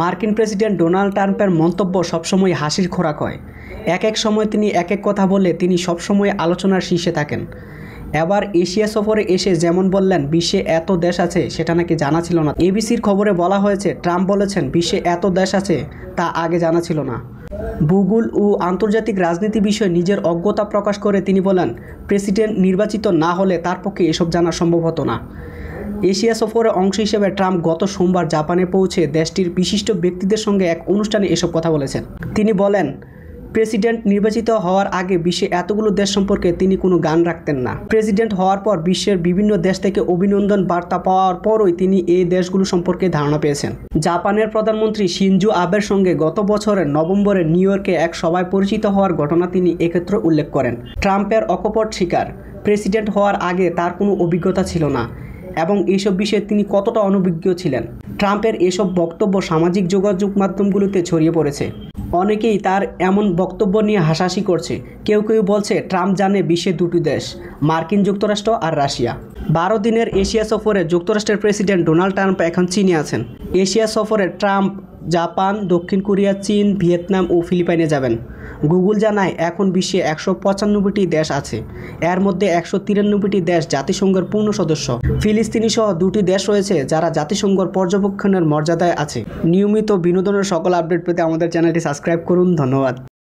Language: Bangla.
মার্কিন প্রেসিডেন্ট ডোনাল্ড ট্রাম্পের মন্তব্য সবসময় হাসির খোরাক হয় এক এক সময় তিনি এক এক কথা বলে তিনি সবসময় আলোচনার শীর্ষে থাকেন এবার এশিয়া সফরে এসে যেমন বললেন বিশ্বে এত দেশ আছে সেটা নাকি জানা ছিল না এবিসির খবরে বলা হয়েছে ট্রাম্প বলেছেন বিশ্বে এত দেশ আছে তা আগে জানা ছিল না ভূগোল ও আন্তর্জাতিক রাজনীতি বিষয়ে নিজের অজ্ঞতা প্রকাশ করে তিনি বলেন প্রেসিডেন্ট নির্বাচিত না হলে তার পক্ষে এসব জানা সম্ভব হতো না এশিয়া সফরের অংশ হিসেবে ট্রাম্প গত সোমবার জাপানে পৌঁছে দেশটির বিশিষ্ট ব্যক্তিদের সঙ্গে এক অনুষ্ঠানে এসব কথা বলেছেন তিনি বলেন প্রেসিডেন্ট নির্বাচিত হওয়ার আগে বিশ্বে এতগুলো দেশ সম্পর্কে তিনি কোনো গান রাখতেন না প্রেসিডেন্ট হওয়ার পর বিশ্বের বিভিন্ন দেশ থেকে অভিনন্দন বার্তা পাওয়ার পরই তিনি এই দেশগুলো সম্পর্কে ধারণা পেয়েছেন জাপানের প্রধানমন্ত্রী সিনজু আবের সঙ্গে গত বছরের নভেম্বরে নিউ ইয়র্কে এক সভায় পরিচিত হওয়ার ঘটনা তিনি এক্ষেত্রে উল্লেখ করেন ট্রাম্পের অকপট শিকার প্রেসিডেন্ট হওয়ার আগে তার কোনো অভিজ্ঞতা ছিল না এবং এইসব বিষয়ে তিনি কতটা অনভিজ্ঞ ছিলেন ট্রাম্পের এসব বক্তব্য সামাজিক যোগাযোগ মাধ্যমগুলোতে ছড়িয়ে পড়েছে অনেকেই তার এমন বক্তব্য নিয়ে হাসাহাসি করছে কেউ কেউ বলছে ট্রাম্প জানে বিশ্বের দুটি দেশ মার্কিন যুক্তরাষ্ট্র আর রাশিয়া বারো দিনের এশিয়া সফরে যুক্তরাষ্ট্রের প্রেসিডেন্ট ডোনাল্ড ট্রাম্প এখন চীনে আছেন এশিয়া সফরে ট্রাম্প জাপান দক্ষিণ কোরিয়া চীন ভিয়েতনাম ও ফিলিপাইনে যাবেন গুগল জানায় এখন বিশ্বে একশো পঁচানব্বইটি দেশ আছে এর মধ্যে একশো তিরানব্বইটি দেশ জাতিসংঘের পূর্ণ সদস্য ফিলিস্তিনি সহ দুটি দেশ রয়েছে যারা জাতিসংঘর পর্যবেক্ষণের মর্যাদায় আছে নিয়মিত বিনোদনের সকল আপডেট পেতে আমাদের চ্যানেলটি সাবস্ক্রাইব করুন ধন্যবাদ